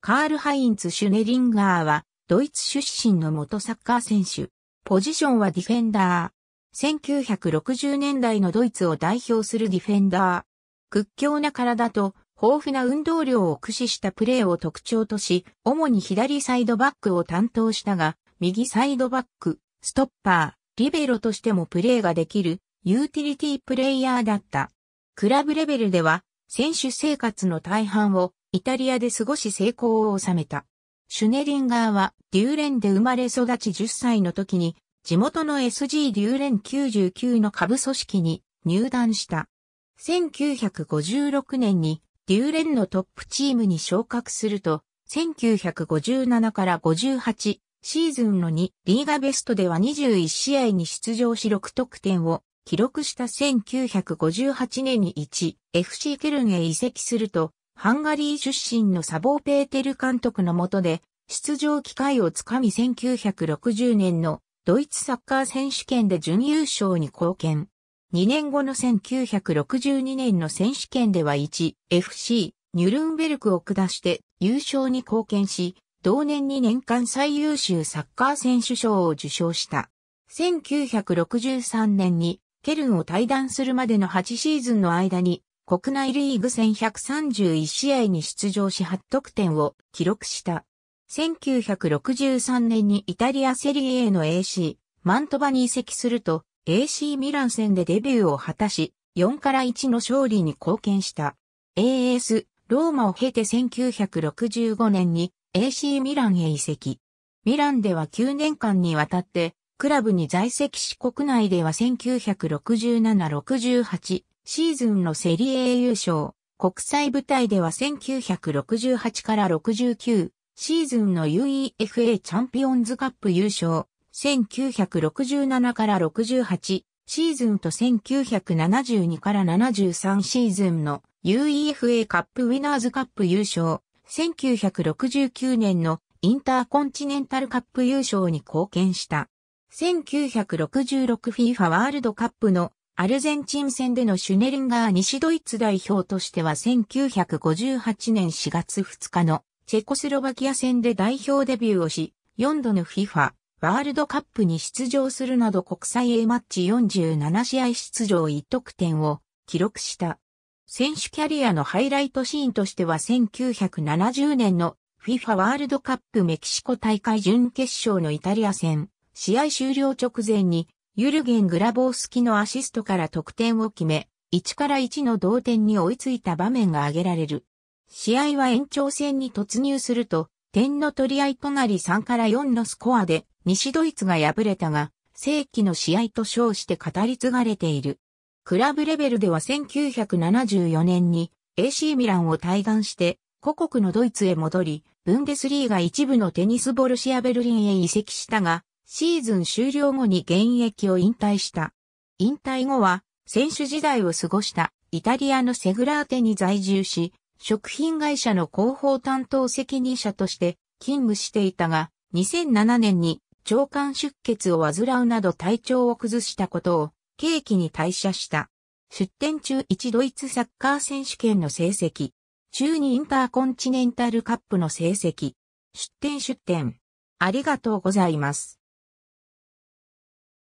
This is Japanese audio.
カール・ハインツ・シュネリンガーは、ドイツ出身の元サッカー選手。ポジションはディフェンダー。1960年代のドイツを代表するディフェンダー。屈強な体と豊富な運動量を駆使したプレーを特徴とし、主に左サイドバックを担当したが、右サイドバック、ストッパー、リベロとしてもプレーができる、ユーティリティプレイヤーだった。クラブレベルでは、選手生活の大半をイタリアで過ごし成功を収めた。シュネリンガーはデューレンで生まれ育ち10歳の時に地元の SG デューレン99の下部組織に入団した。1956年にデューレンのトップチームに昇格すると、1957から58シーズンの2リーガベストでは21試合に出場し6得点を記録した1958年に 1FC ケルンへ移籍すると、ハンガリー出身のサボー・ペーテル監督の下で、出場機会をつかみ1960年のドイツサッカー選手権で準優勝に貢献。2年後の1962年の選手権では 1FC ニュルンベルクを下して優勝に貢献し、同年に年間最優秀サッカー選手賞を受賞した。1963年にケルンを退団するまでの8シーズンの間に国内リーグ戦131試合に出場し8得点を記録した。1963年にイタリアセリエの AC、マントバに移籍すると AC ミラン戦でデビューを果たし、4から1の勝利に貢献した。AS、ローマを経て1965年に AC ミランへ移籍。ミランでは9年間にわたって、クラブに在籍し国内では1967-68シーズンのセリエ A 優勝、国際舞台では1968から69、シーズンの UEFA チャンピオンズカップ優勝、1967から68、シーズンと1972から73シーズンの UEFA カップウィナーズカップ優勝、1969年のインターコンチネンタルカップ優勝に貢献した。1966FIFA ワールドカップのアルゼンチン戦でのシュネルンガー西ドイツ代表としては1958年4月2日のチェコスロバキア戦で代表デビューをし、4度の FIFA ワールドカップに出場するなど国際 A マッチ47試合出場1得点を記録した。選手キャリアのハイライトシーンとしては1970年の FIFA ワールドカップメキシコ大会準決勝のイタリア戦、試合終了直前にユルゲン・グラボースキのアシストから得点を決め、1から1の同点に追いついた場面が挙げられる。試合は延長戦に突入すると、点の取り合いとなり3から4のスコアで西ドイツが敗れたが、世紀の試合と称して語り継がれている。クラブレベルでは1974年に AC ミランを対岸して故国のドイツへ戻り、ブンデスリーが一部のテニスボルシアベルリンへ移籍したが、シーズン終了後に現役を引退した。引退後は、選手時代を過ごしたイタリアのセグラーテに在住し、食品会社の広報担当責任者として勤務していたが、2007年に腸管出血を患うなど体調を崩したことを契機に退社した。出展中一ドイツサッカー選手権の成績。中二インターコンチネンタルカップの成績。出展出展。ありがとうございます。